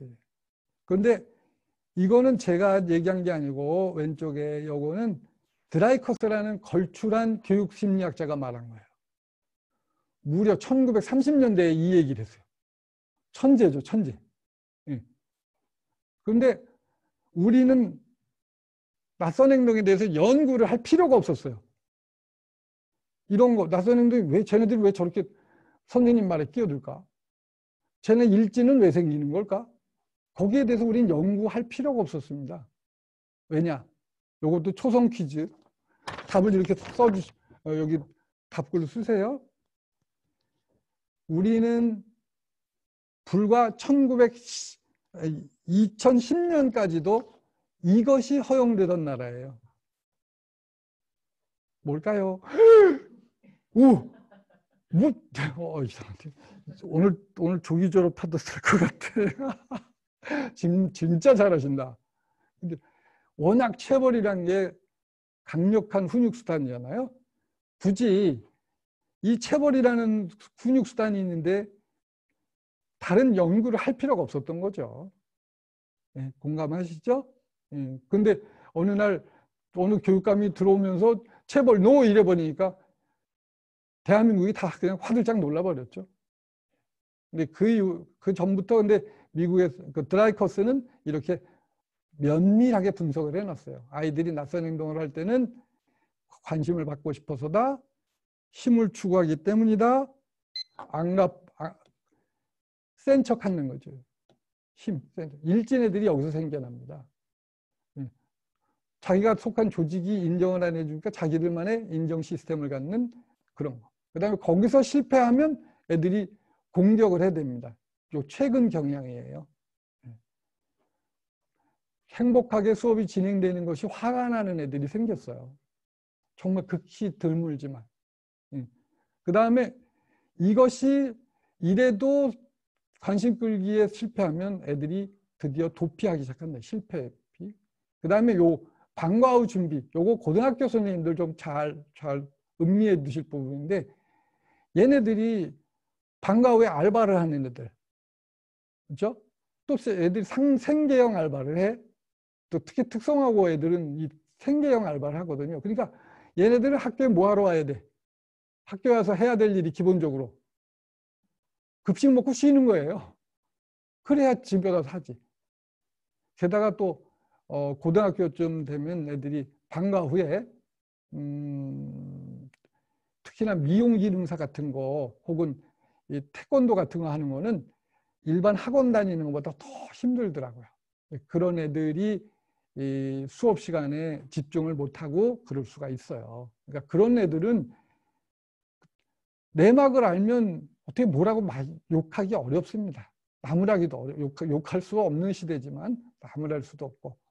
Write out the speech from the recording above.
네. 그런데 이거는 제가 얘기한 게 아니고 왼쪽에 요거는 드라이커스라는 걸출한 교육 심리학자가 말한 거예요. 무려 1930년대에 이 얘기를 했어요. 천재죠, 천재. 예. 그런데 우리는 낯선 행동에 대해서 연구를 할 필요가 없었어요. 이런 거, 낯선 행동이 왜, 쟤네들이 왜 저렇게 선생님 말에 끼어들까? 쟤네 일지는 왜 생기는 걸까? 거기에 대해서 우린 연구할 필요가 없었습니다. 왜냐? 요것도 초성 퀴즈. 답을 이렇게 써주시, 어, 여기 답글로 쓰세요. 우리는 불과 1900, 2010년까지도 이것이 허용되던 나라예요. 뭘까요? 오! 뭐, 어, 이상한데. 오늘, 오늘 조기 졸업하다 쓸것 같아. 진, 진짜 잘하신다. 근데 워낙 체벌이란 게 강력한 훈육수단이잖아요. 굳이 이 체벌이라는 훈육수단이 있는데 다른 연구를 할 필요가 없었던 거죠. 예, 공감하시죠? 그런데 예, 어느 날 어느 교육감이 들어오면서 체벌 노 이래 리니까 대한민국이 다 그냥 화들짝 놀라버렸죠. 근데 그 이후, 그 전부터 근데 미국의 그 드라이커스는 이렇게 면밀하게 분석을 해놨어요. 아이들이 낯선 행동을 할 때는 관심을 받고 싶어서다. 힘을 추구하기 때문이다. 악랍, 아, 센 척하는 거죠. 힘, 센 척. 일진 애들이 여기서 생겨납니다. 예. 자기가 속한 조직이 인정을 안 해주니까 자기들만의 인정 시스템을 갖는 그런 거. 그 다음에 거기서 실패하면 애들이 공격을 해야 됩니다. 요 최근 경향이에요. 예. 행복하게 수업이 진행되는 것이 화가 나는 애들이 생겼어요. 정말 극히 드물지만. 예. 그 다음에 이것이 이래도 관심 끌기에 실패하면 애들이 드디어 도피하기 시작한다. 실패 피. 그 다음에 요 방과 후 준비. 요거 고등학교 선생님들 좀 잘, 잘 음미해 두실 부분인데 얘네들이 방과 후에 알바를 하는 애들. 그렇죠? 또 애들이 상, 생계형 알바를 해. 또 특히 특성화고 애들은 이 생계형 알바를 하거든요. 그러니까 얘네들은 학교에 뭐 하러 와야 돼? 학교 와서 해야 될 일이 기본적으로 급식 먹고 쉬는 거예요. 그래야 집에 가서 하지. 게다가 또 어, 고등학교쯤 되면 애들이 방과 후에 음, 특히나 미용 기능사 같은 거 혹은 이 태권도 같은 거 하는 거는 일반 학원 다니는 것보다 더 힘들더라고요. 그런 애들이 이 수업 시간에 집중을 못하고 그럴 수가 있어요. 그러니까 그런 애들은 내막을 알면 어떻게 뭐라고 욕하기 어렵습니다. 나무라기도 어려, 욕, 욕할 수가 없는 시대지만 나무랄 수도 없고